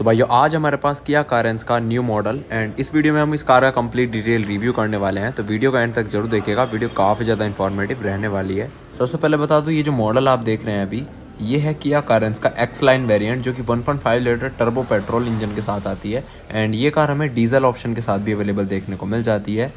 तो भाइयों आज हमारे पास किया कारेंस का न्यू मॉडल एंड इस वीडियो में हम इस कार का कंप्लीट डिटेल रिव्यू करने वाले हैं तो वीडियो का एंड तक जरूर देखेगा वीडियो काफ़ी ज़्यादा इन्फॉर्मेटिव रहने वाली है सबसे पहले बता दूँ ये जो मॉडल आप देख रहे हैं अभी ये है किया कारेंस का एक्स लाइन वेरिएंट जो कि 1.5 लीटर टर्बो पेट्रोल इंजन के साथ आती है एंड ये कार हमें डीजल ऑप्शन के साथ भी अवेलेबल देखने को मिल जाती है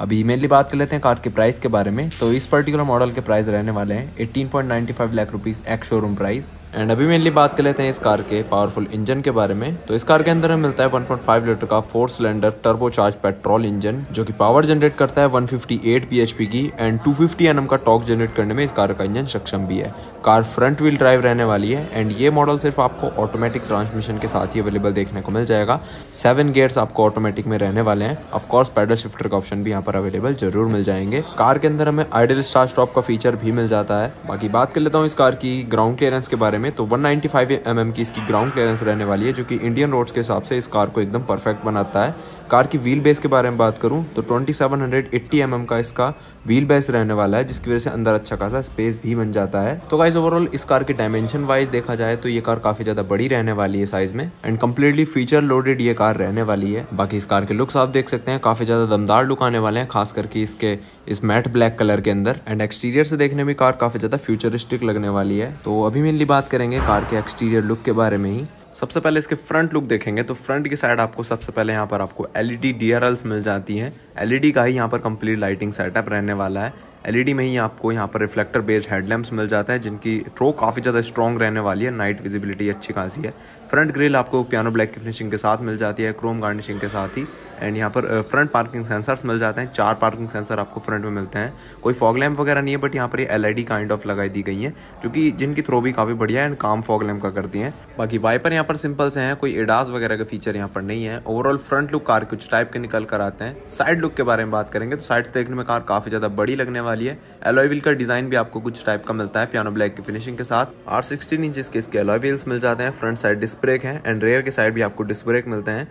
अभी मेनली बात कर लेते हैं कार के प्राइस के बारे में तो इस पर्टिकुलर मॉडल के प्राइस रहने वाले हैं eighteen point ninety five lakh rupees ex showroom price and अभी मेनली बात कर लेते हैं इस कार के पावरफुल इंजन के बारे में तो इस कार के अंदर हमें मिलता है 1.5 लीटर का four cylinder turbo charge petrol engine जो कि पावर जनरेट करता है 158 bhp की एंड 250 एम का टॉक जनरेट करने में इस कार का इंजन सक्षम भी है कार फ्रंट व्हील ड्राइव रहने वाली है एंड ये मॉडल सिर्फ आपको ऑटोमेटिक ट्रांसमिशन के साथ ही अवेलेबल देखने को मिल जाएगा सेवन गेयर्स आपको ऑटोमेटिक में रहने वाले हैं ऑफकोर्स पैडल शिफ्टर का ऑप्शन भी यहाँ पर अवेलेबल जरूर मिल जाएंगे कार के अंदर हमें आइडल स्टार स्टॉप का फीचर भी मिल जाता है बाकी बात कर लेता हूँ इस कार की ग्राउंड क्लियरेंस के बारे में तो वन नाइनटी mm की इसकी ग्राउंड क्लियरेंस रहने वाली है जो कि इंडियन रोड्स के हिसाब से इस कार को एकदम परफेक्ट बनाता है कार की व्हील बेस के बारे में बात करूँ तो ट्वेंटी सेवन mm का इसका व्हील बेस रहने वाला है जिसकी वजह से अंदर अच्छा खासा स्पेस भी बन जाता है तो गाइज ओवरऑल इस कार की डायमेंशन वाइज देखा जाए तो ये कार काफी ज्यादा बड़ी रहने वाली है साइज में एंड कम्प्लीटली फीचर लोडेड ये कार रहने वाली है बाकी इस कार के लुक्स आप देख सकते हैं काफी ज्यादा दमदार लुक आने वाले हैं खास करके इसके इस मैट ब्लैक कलर के अंदर एंड एक्सटीरियर से देखने में कार काफी ज्यादा फ्यूचरिस्टिक लगने वाली है तो अभी मेनली बात करेंगे कार के एक्सटीरियर लुक के बारे में ही सबसे पहले इसके फ्रंट लुक देखेंगे तो फ्रंट की साइड आपको सबसे पहले यहाँ पर आपको एल ई मिल जाती हैं एलईडी का ही यहाँ पर कंप्लीट लाइटिंग सेटअप रहने वाला है एलईडी e में ही आपको यहाँ पर रिफ्लेक्टर बेस्ड हेडलैम्प्स मिल जाता है जिनकी थ्रो काफ़ी ज़्यादा स्ट्रॉन्ग रहने वाली है नाइट विजिबिलिटी अच्छी खासी है फ्रंट ग्रिल आपको पियानो ब्लैक की फिनिशिंग के साथ मिल जाती है क्रोम गार्निशिंग के साथ ही एंड यहाँ पर फ्रंट पार्किंग सेंसर्स मिल जाते हैं चार पार्किंग सेंसर आपको फ्रंट में मिलते हैं कोई फॉग लैम्प वगैरह नहीं है बट यहाँ पर ये एल काइंड ऑफ लगाई दी गई है जो कि जिनकी थ्रो भी काफ़ी बढ़िया है एंड काम फॉग लैम्प का करती हैं बाकी वाइपर यहाँ पर सिंपल से हैं कोई एडास वगैरह के फीचर यहाँ पर नहीं है ओवरऑल फ्रंट लुक कार कुछ टाइप के निकल कर आते हैं साइड लुक के बारे में बात करेंगे तो साइड से देखने में कार काफ़ी ज़्यादा बड़ी लगने वाली वाली है एलोई व्हील का डिज़ाइन भी आपको कुछ टाइप का मिलता है पियानो ब्लैक की फिनिशिंग के साथ आर सिक्सटीन इंच के इसके एलोई व्हील्स मिल जाते हैं फ्रंट साइड डिस्क ब्रेक है एंड रेयर के साइड भी आपको डिस्क ब्रेक मिलते हैं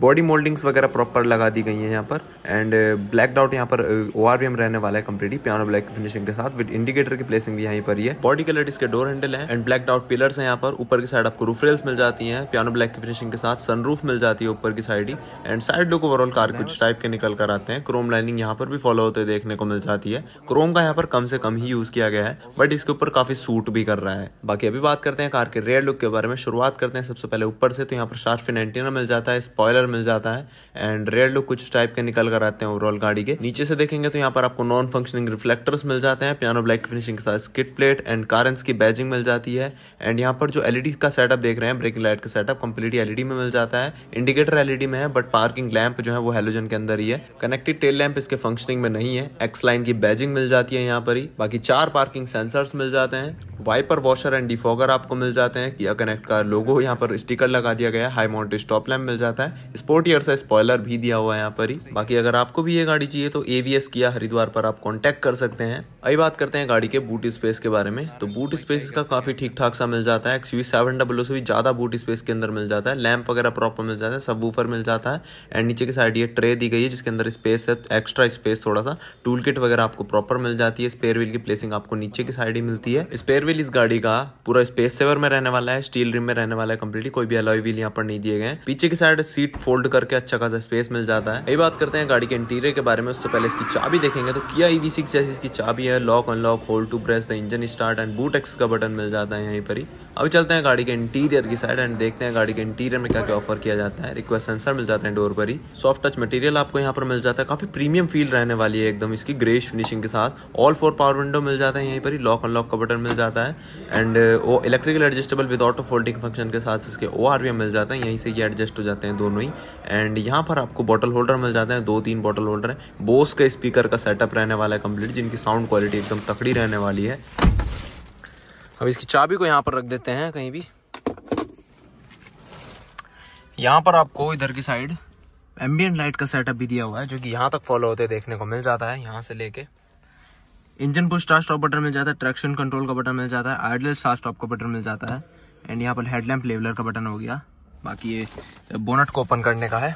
बॉडी मोल्डिंग्स वगैरह प्रॉपर लगा दी गई हैं यहाँ पर एंड ब्लैक डाउट यहाँ पर ओ uh, आर रहने वाला है कम्प्लीटली प्यारो ब्लैक फिनिशिंग के साथ विद इंडिकेटर की प्लेसिंग भी यहाँ पर ही है बॉडी कलर इसके डोर हैंडल है एंड ब्लैक डाउट पिलर्स हैं यहाँ पर ऊपर की साइड आपको रूफ रेल्स मिल जाती हैं प्यारो ब्लैक की फिनिशिंग के साथ सनरूफ मिल जाती है ऊपर की साइड ही and side look overall car कुछ टाइप के निकल कर आते हैं क्रोम लाइनिंग यहाँ पर भी फॉलो होते देखने को मिल जाती है क्रोम का यहाँ पर कम से कम ही यूज किया गया है बट इसके ऊपर काफी सूट भी कर रहा है बाकी अभी बात करते हैं कार के रेयर लुक के बारे में शुरुआत करते हैं सबसे पहले ऊपर से तो यहाँ पर शार्फिन एंटीना मिल जाता है स्पॉयलर मिल जाता है एंड रेयर लुक कुछ टाइप के निकल कर आते हैं ओवरऑल गाड़ी के नीचे से देखेंगे तो यहाँ पर आपको नॉन फंक्शनिंग रिफ्लेक्टर्स मिल जाते हैं पियानो ब्लैक फिनिशिंग के साथ स्किट प्लेट एंड कारेंस की बैजिंग मिल जाती है एंड यहाँ पर जो एलईडी का सेटअप देख रहे हैं ब्रेकिंग लाइट का सेटअप कंप्लीट एलईडी में मिल जाता है इंडिकेटर एलईडी में है बट पार्किंग लैंप जो है वो हेलोजन के अंदर ही है कनेक्टेड टेल लैंप इसके फंक्शनिंग में नहीं है एक्स लाइन की बैजिंग मिल जाती है यहाँ पर ही बाकी चार पार्किंग सेंसर्स मिल जाते हैं वाइपर वॉशर एंड डिफॉगर आपको मिल जाते हैं किया कनेक्ट का लोगो यहाँ पर स्टिकर लगा दिया गया है हाई माउंट स्टॉप लैम्प मिल जाता है स्पोर्ट ईयर सा स्पॉयलर भी दिया हुआ है यहाँ पर ही बाकी अगर आपको भी ये गाड़ी चाहिए तो एवीएस किया हरिद्वार पर आप कॉन्टेक्ट कर सकते हैं अभी बात करते हैं गाड़ी के बूट स्पेस के बारे में तो बूट स्पेस का काफी ठीक ठाक सा मिल जाता है एक्सवी सेवन डब्लो से भी ज्यादा बूट स्पेस के अंदर मिल जाता है लैंप वगैरह प्रॉपर मिल जाता है सब ऊपर मिल जाता है एंड नीचे की साइड ये ट्रे दी गई है जिसके अंदर स्पेस है एक्स्ट्रा स्पेस थोड़ा सा टूल किट वगैरह आपको प्रॉपर मिल जाती है स्पेयर व्हील की प्लेसिंग आपको नीचे की साइड ही मिलती है स्पेयर व्हील इस गाड़ी का पूरा स्पेस सेवर में रहने वाला है स्टील रिम में रहने वाला है कंप्लीटली कोई भी अलॉय व्हील यहाँ पर नहीं दिए गए पीछे की साइड सीट सीट फोल्ड करके अच्छा खासा स्पेस मिल जाता है यही बात करते हैं गाड़ी के इंटीरियर के बारे में उससे पहले इसकी चाबी देखेंगे तो किया ईवी सिक्स जैसी इसकी चाबी है lock unlock hold to press the engine start and boot X का बटन मिल जाता है यहीं पर ही अभी चलते हैं गाड़ी के इंटीरियर की साइड एंड देखते हैं गाड़ी के इंटीरियर में क्या क्या ऑफर किया जाता है रिक्वेस्ट सेंसर मिल जाता है डोर पर ही सॉफ्ट टच मटेरियल आपको यहाँ पर मिल जाता है काफी प्रीमियम फील रहने वाली है एकदम इसकी ग्रेश फिनिशिंग के साथ ऑल फोर पावर विंडो मिल जाता है यहीं पर ही लॉक अनलॉक का बटन मिल जाता है एंड वो electrical adjustable with auto folding function के साथ इसके ओ मिल जाता है यहीं से ये एडजस्ट हो जाते हैं दोनों दोनों ही एंड यहाँ पर आपको बॉटल होल्डर मिल जाते हैं दो तीन बॉटल होल्डर हैं बोस का स्पीकर का सेटअप रहने वाला है कम्प्लीट जिनकी साउंड क्वालिटी एकदम तकड़ी रहने वाली है अब इसकी चाबी को यहाँ पर रख देते हैं कहीं भी यहाँ पर आपको इधर की साइड एम्बियन लाइट का सेटअप भी दिया हुआ है जो कि यहाँ तक फॉलो होते देखने को मिल जाता है यहाँ से लेके engine push start stop button मिल जाता है ट्रैक्शन कंट्रोल का बटन मिल जाता है आइडल स्टार्ट स्टॉप का बटन मिल जाता है एंड यहाँ पर हेडलैम्प लेवलर का बटन हो गया बाकी ये बोनट को ओपन करने का है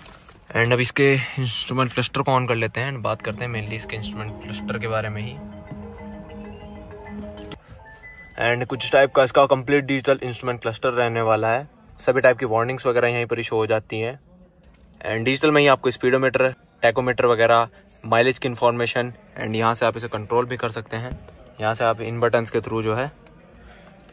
एंड अब इसके इंस्ट्रूमेंट क्लस्टर को ऑन कर लेते हैं एंड बात करते हैं मेनली इसके इंस्ट्रूमेंट क्लस्टर के बारे में ही एंड कुछ टाइप का इसका कंप्लीट डिजिटल इंस्ट्रूमेंट क्लस्टर रहने वाला है सभी टाइप की वार्निंग्स वगैरह यहीं पर इशो हो जाती हैं एंड डिजिटल में ही आपको स्पीडोमीटर टैकोमीटर वगैरह माइलेज की इन्फॉर्मेशन एंड यहाँ से आप इसे कंट्रोल भी कर सकते हैं यहाँ से आप इन बटन्स के थ्रू जो है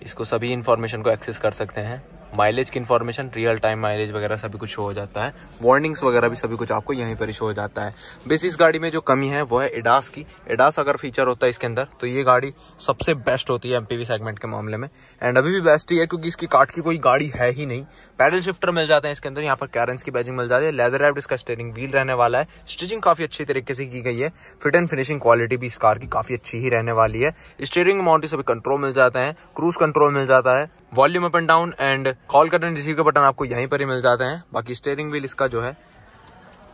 इसको सभी इन्फॉर्मेशन को एक्सेस कर सकते हैं माइलेज की इन्फॉर्मेशन रियल टाइम माइलेज वगैरह सभी कुछ शो हो जाता है वार्निंग्स वगैरह भी सभी कुछ आपको यहीं पर ही शो हो जाता है बेस इस गाड़ी में जो कमी है वो है एडास की एडास अगर फीचर होता है इसके अंदर तो ये गाड़ी सबसे बेस्ट होती है एमपीवी सेगमेंट के मामले में एंड अभी भी बेस्ट ही है क्योंकि इसकी काट की कोई गाड़ी है ही नहीं पैडल शिफ्टर मिल जाते हैं इसके अंदर यहाँ पर कैरेंस की बैजिंग मिल जाती है लेदर एप्ड इसका स्टेरिंग व्हील रहने वाला है स्टिचिंग काफी अच्छी तरीके से की गई है फिट एंड फिनिशिंग क्वालिटी भी इस कार की काफी अच्छी ही रहने वाली है स्टेयरिंग माउंट सभी कंट्रोल मिल जाते हैं क्रूज कंट्रोल मिल जाता है volume up and down and call cut receive के बटन आपको यहीं पर ही मिल जाते हैं बाकी स्टेयरिंग व्हील इसका जो है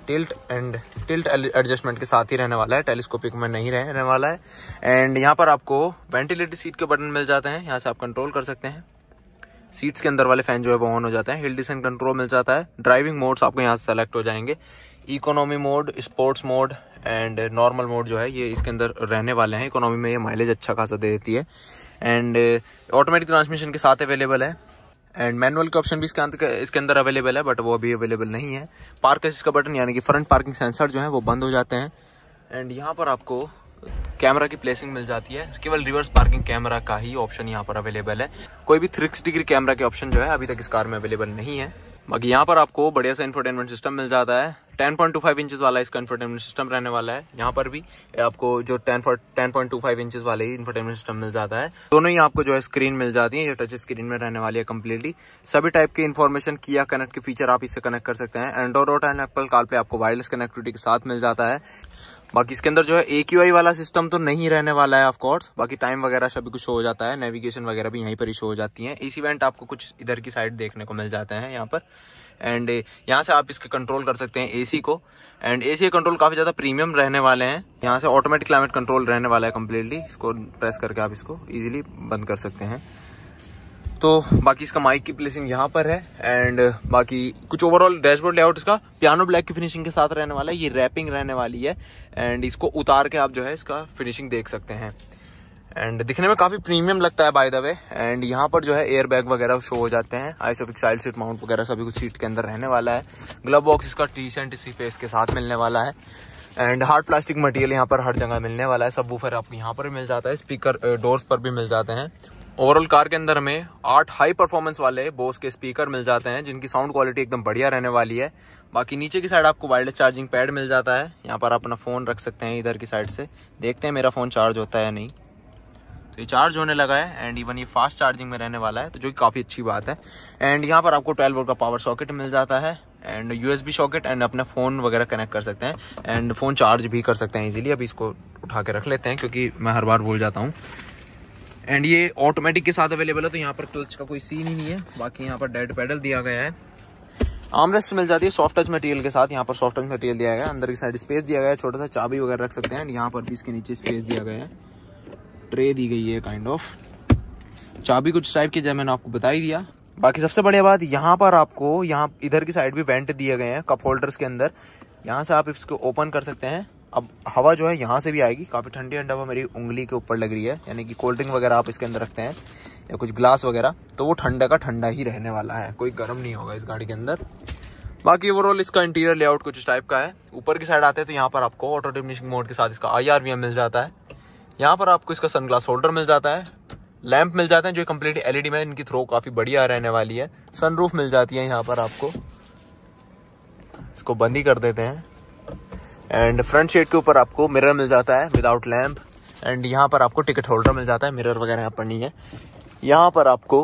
टिल्ट एंड टिल्ट एडजस्टमेंट के साथ ही रहने वाला है टेलीस्कोपिक में नहीं रहने वाला है एंड यहाँ पर आपको वेंटिलेटर सीट के बटन मिल जाते हैं यहाँ से आप कंट्रोल कर सकते हैं सीट्स के अंदर वाले फैन जो है वो ऑन हो जाते हैं हिल डिसेंट कंट्रोल मिल जाता है ड्राइविंग मोड्स आपको यहाँ से सेलेक्ट हो जाएंगे economy mode sports mode and normal mode जो है ये इसके अंदर रहने वाले हैं इकोनॉमी में ये माइलेज अच्छा खासा दे देती है एंड ऑटोमेटिक ट्रांसमिशन के साथ अवेलेबल है एंड मैनुअल का ऑप्शन भी इसके अंदर अवेलेबल है बट वो अभी अवेलेबल नहीं है पार्क असिस्ट का बटन यानी कि फ्रंट पार्किंग सेंसर जो है वो बंद हो जाते हैं एंड यहाँ पर आपको कैमरा की प्लेसिंग मिल जाती है केवल रिवर्स पार्किंग कैमरा का ही ऑप्शन यहाँ पर अवेलेबल है कोई भी थ्री डिग्री कैमरा के ऑप्शन जो है अभी तक इस कार में अवेलेबल नहीं है बाकी यहाँ पर आपको बढ़िया सा इन्फोटेनमेंट सिस्टम मिल जाता है 10.25 पॉइंट टू इंचेस वाला इसका इन्फोटेनमेंट सिस्टम रहने वाला है यहाँ पर भी आपको जो 10 ten point two five inch वाले ही इन्फोटेनमेंट सिस्टम मिल जाता है दोनों ही आपको जो है स्क्रीन मिल जाती है जो टच स्क्रीन में रहने वाली है कम्प्लीटली सभी टाइप की इन्फॉर्मेशन किया कनेक्ट के फीचर आप इससे कनेक्ट कर सकते हैं एंड्रॉड एंड एप्पल कार पे आपको वायरलेस कनेक्टिविटी के साथ मिल जाता है बाकी इसके अंदर जो है ए वाला सिस्टम तो नहीं रहने वाला है ऑफकोर्स बाकी टाइम वगैरह सभी कुछ हो जाता है नेविगेशन वगैरह भी यहीं पर ही शो हो जाती है इस इवेंट आपको कुछ इधर की साइड देखने को मिल जाते हैं यहाँ पर एंड eh, यहाँ से आप इसके कंट्रोल कर सकते हैं एसी को एंड एसी कंट्रोल काफ़ी ज़्यादा प्रीमियम रहने वाले हैं यहाँ से ऑटोमेटिक क्लाइमेट कंट्रोल रहने वाला है कम्प्लीटली इसको प्रेस करके आप इसको इजीली बंद कर सकते हैं तो बाकी इसका माइक की प्लेसिंग यहाँ पर है एंड uh, बाकी कुछ ओवरऑल डैशबोर्ड लेआउट इसका पियानो ब्लैक की फिनिशिंग के साथ रहने वाला है ये रैपिंग रहने वाली है एंड इसको उतार के आप जो है इसका फिनिशिंग देख सकते हैं एंड दिखने में काफ़ी प्रीमियम लगता है बाय द वे एंड यहाँ पर जो है एयर बैग वगैरह शो हो जाते हैं आई सब साइड सीट माउंट वगैरह सभी कुछ सीट के अंदर रहने वाला है ग्लव बॉक्स इसका टी शर्ट इसी फेस के साथ मिलने वाला है एंड हार्ड प्लास्टिक मटेरियल यहाँ पर हर जगह मिलने वाला है सब वो आपको यहाँ पर मिल जाता है स्पीकर डोर्स uh, पर भी मिल जाते हैं ओवरऑल कार के अंदर हमें आठ हाई परफॉर्मेंस वाले बोस के स्पीकर मिल जाते हैं जिनकी साउंड क्वालिटी एकदम बढ़िया रहने वाली है बाकी नीचे की साइड आपको वायरलेस चार्जिंग पैड मिल जाता है यहाँ पर आप अपना फ़ोन रख सकते हैं इधर की साइड से देखते हैं मेरा फ़ोन चार्ज होता है या नहीं तो ये चार्ज होने लगा है एंड इवन ये फास्ट चार्जिंग में रहने वाला है तो जो कि काफ़ी अच्छी बात है एंड यहाँ पर आपको ट्वेल्व का पावर सॉकेट मिल जाता है and U S B socket and अपना फ़ोन वगैरह कनेक्ट कर सकते हैं एंड फ़ोन चार्ज भी कर सकते हैं ईजिली अभी इसको उठा के रख लेते हैं क्योंकि मैं हर बार भूल जाता हूँ एंड ये ऑटोमेटिक के साथ अवेलेबल है तो यहाँ पर क्लच का कोई सीन ही नहीं है बाकी यहाँ पर डेड पैडल दिया गया है आमरेस्ट मिल जाती है सॉफ्ट टच मटेरियल के साथ यहाँ पर सॉफ्ट टच मटेरियल दिया गया है अंदर की साइड स्पेस दिया गया है छोटा सा चाबी वगैरह रख सकते हैं एंड यहाँ पर भी इसके नीचे स्पेस दिया गया है ट्रे दी गई है काइंड ऑफ चाबी कुछ टाइप की जब मैंने आपको बता ही दिया बाकी सबसे बढ़िया बात यहाँ पर आपको यहाँ इधर की साइड भी वेंट दिए गए हैं कप होल्डर्स के अंदर यहाँ से आप इसको ओपन कर सकते हैं अब हवा जो है यहाँ से भी आएगी काफ़ी ठंडी ठंडी हवा मेरी उंगली के ऊपर लग रही है यानी कि कोल्ड ड्रिंक वगैरह आप इसके अंदर रखते हैं या कुछ ग्लास वगैरह तो वो ठंडा का ठंडा ही रहने वाला है कोई गर्म नहीं होगा इस गाड़ी के अंदर बाकी ओवरऑल इसका इंटीरियर लेआउट कुछ इस टाइप का है ऊपर की साइड आते हैं तो यहाँ पर आपको ऑटो डिमिनिशिंग मोड के साथ इसका आई मिल जाता है यहाँ पर आपको इसका सनग्लास होल्डर मिल जाता है लैंप मिल जाते हैं जो कम्प्लीट एलईडी में इनकी थ्रो काफ़ी बढ़िया रहने वाली है सनरूफ मिल जाती है यहाँ पर आपको इसको बंद ही कर देते हैं एंड फ्रंट शेड के ऊपर आपको मिरर मिल जाता है विदाउट लैम्प एंड यहाँ पर आपको टिकट होल्डर मिल जाता है मिरर वगैरह यहाँ पर नहीं है यहाँ पर आपको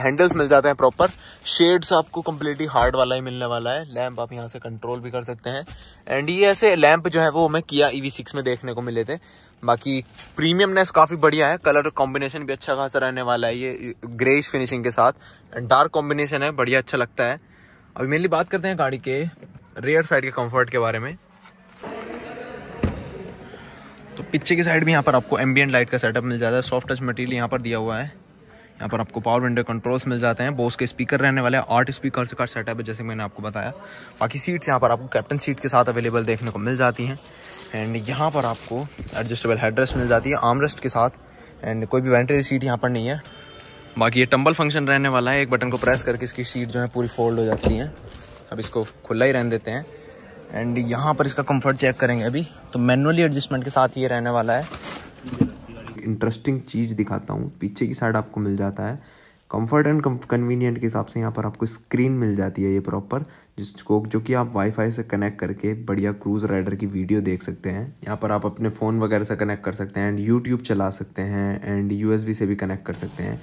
हैंडल्स uh, मिल जाते हैं प्रॉपर शेड्स आपको कम्प्लीटली हार्ड वाला ही मिलने वाला है लैम्प आप यहाँ से कंट्रोल भी कर सकते हैं एंड ये ऐसे लैम्प जो है वो हमें किया ई सिक्स में देखने को मिले थे बाकी प्रीमियमनेस काफ़ी बढ़िया है कलर कॉम्बिनेशन भी अच्छा खासा रहने वाला है ये ग्रेस फिनिशिंग के साथ एंड डार्क कॉम्बिनेशन है बढ़िया अच्छा लगता है अभी मेनली बात करते हैं गाड़ी के रेयर साइड के कम्फर्ट के बारे में तो पीछे की साइड भी यहाँ पर आपको एम्बियंट लाइट का सेटअप मिल जाता है सॉफ्ट टच मटेरियल यहाँ पर दिया हुआ है यहाँ पर आपको पावर विंडो कंट्रोल्स मिल जाते हैं बोस के स्पीकर रहने वाले आठ स्पीकर का सेटअप है जैसे मैंने आपको बताया बाकी सीट्स यहाँ पर आपको कैप्टन सीट के साथ अवेलेबल देखने को मिल जाती हैं एंड यहाँ पर आपको एडजस्टेबल हेडरेस्ट मिल जाती है आर्मरेस्ट के साथ एंड कोई भी वेंटरी सीट यहाँ पर नहीं है बाकी ये टम्बल फंक्शन रहने वाला है एक बटन को प्रेस करके इसकी सीट जो है पूरी फोल्ड हो जाती है अब इसको खुला ही रहने देते हैं एंड यहाँ पर इसका कंफर्ट चेक करेंगे अभी तो मैनुअली एडजस्टमेंट के साथ ये रहने वाला है इंटरेस्टिंग चीज़ दिखाता हूँ पीछे की साइड आपको मिल जाता है कंफर्ट एंड कन्वीनियंट के हिसाब से यहाँ पर आपको स्क्रीन मिल जाती है ये प्रॉपर जिसको जो कि आप वाईफाई से कनेक्ट करके बढ़िया क्रूज़ राइडर की वीडियो देख सकते हैं यहाँ पर आप अपने फ़ोन वगैरह से कनेक्ट कर सकते हैं एंड यूट्यूब चला सकते हैं एंड यूएसबी से भी कनेक्ट कर सकते हैं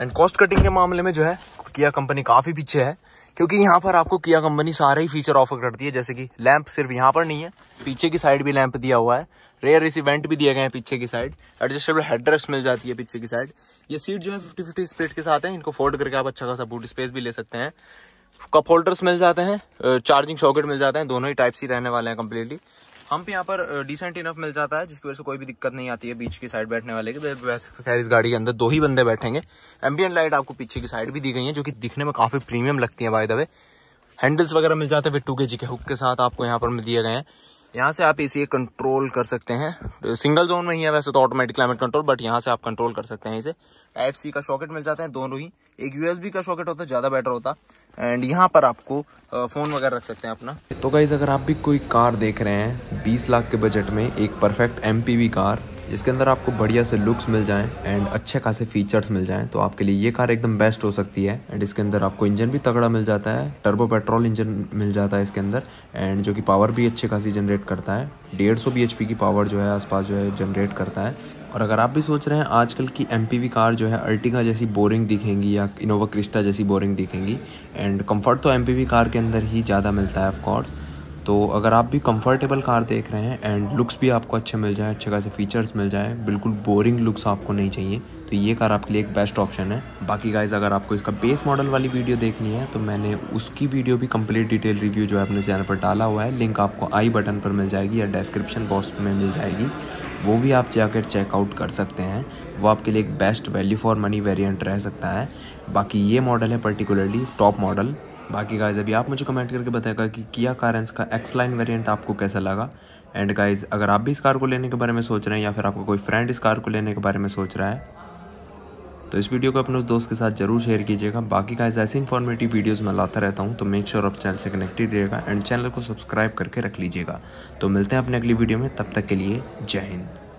एंड कॉस्ट कटिंग के मामले में जो है किया कंपनी काफ़ी पीछे है क्योंकि यहाँ पर आपको किया कंपनी सारे ही फीचर ऑफर करती है जैसे कि लैंप सिर्फ यहाँ पर नहीं है पीछे की साइड भी लैंप दिया हुआ है रेयर इस इवेंट भी दिए गए हैं पीछे की साइड एडजस्टेबल हेडरेस्ट मिल जाती है पीछे की साइड ये सीट जो है फिफ्टी फिफ्टी स्प्लिट के साथ है इनको फोल्ड करके आप अच्छा खासा बूट स्पेस भी ले सकते हैं कप होल्डर्स मिल जाते हैं चार्जिंग सॉकेट मिल जाते हैं दोनों ही टाइप सी रहने वाले हैं कम्प्लीटली हम यहाँ पर डिसेंट इनफ मिल जाता है जिसकी वजह से कोई भी दिक्कत नहीं आती है बीच की साइड बैठने वाले की तो तो खैर इस गाड़ी के अंदर दो ही बंदे बैठेंगे एम्बियन लाइट आपको पीछे की साइड भी दी गई है जो कि दिखने में काफ़ी प्रीमियम लगती है बाय द वे हैंडल्स वगैरह मिल जाते हैं फिर टू के जी के हुक के साथ आपको यहाँ पर दिए गए हैं यहाँ से आप इसे कंट्रोल कर सकते हैं सिंगल जोन में ही है वैसे तो ऑटोमेटिक क्लाइमेट कंट्रोल बट यहाँ से आप कंट्रोल कर सकते हैं इसे टाइप सी का सॉकेट मिल जाते हैं दोनों ही एक यूएसबी का सॉकेट होता है ज़्यादा बेटर होता एंड यहाँ पर आपको फ़ोन वगैरह रख सकते हैं अपना तो गाइज़ अगर आप भी कोई कार देख रहे हैं बीस लाख के बजट में एक परफेक्ट एम कार जिसके अंदर आपको बढ़िया से लुक्स मिल जाएं एंड अच्छे खासे फीचर्स मिल जाएं तो आपके लिए ये कार एकदम बेस्ट हो सकती है एंड इसके अंदर आपको इंजन भी तगड़ा मिल जाता है टर्बो पेट्रोल इंजन मिल जाता है इसके अंदर एंड जो कि पावर भी अच्छे खासी जनरेट करता है डेढ़ सौ की पावर जो है आसपास जो है जनरेट करता है और अगर आप भी सोच रहे हैं आजकल की एम कार जो है अर्टिगा जैसी बोरिंग दिखेंगी या इनोवा क्रिस्टा जैसी बोरिंग दिखेंगी एंड कंफर्ट तो एम कार के अंदर ही ज़्यादा मिलता है ऑफकोर्स तो अगर आप भी कंफर्टेबल कार देख रहे हैं एंड लुक्स भी आपको अच्छे मिल जाए अच्छे खासे फीचर्स मिल जाए बिल्कुल बोरिंग लुक्स आपको नहीं चाहिए तो ये कार आपके लिए एक बेस्ट ऑप्शन है बाकी गाइज अगर आपको इसका बेस मॉडल वाली वीडियो देखनी है तो मैंने उसकी वीडियो भी कंप्लीट डिटेल रिव्यू जो है अपने चैनल पर डाला हुआ है लिंक आपको आई बटन पर मिल जाएगी या डिस्क्रिप्शन बॉक्स में मिल जाएगी वो भी आप जाकर चेकआउट कर सकते हैं वो आपके लिए एक best value for money variant रह सकता है बाकी ये मॉडल है पर्टिकुलरली टॉप मॉडल बाकी गाइज अभी आप मुझे कमेंट करके बताएगा कि किया कारेंस का एक्स लाइन वेरियंट आपको कैसा लगा एंड गाइज अगर आप भी इस कार को लेने के बारे में सोच रहे हैं या फिर आपका कोई फ्रेंड इस कार को लेने के बारे में सोच रहा है तो इस वीडियो को अपने उस दोस्त के साथ जरूर शेयर कीजिएगा बाकी का ऐसी इन्फॉर्मेटिव वीडियोज़ मैं लाता रहता हूँ तो मेक श्योर आप चैनल से कनेक्टेड रहिएगा एंड चैनल को सब्सक्राइब करके रख लीजिएगा तो मिलते हैं अपने अगली वीडियो में तब तक के लिए जय हिंद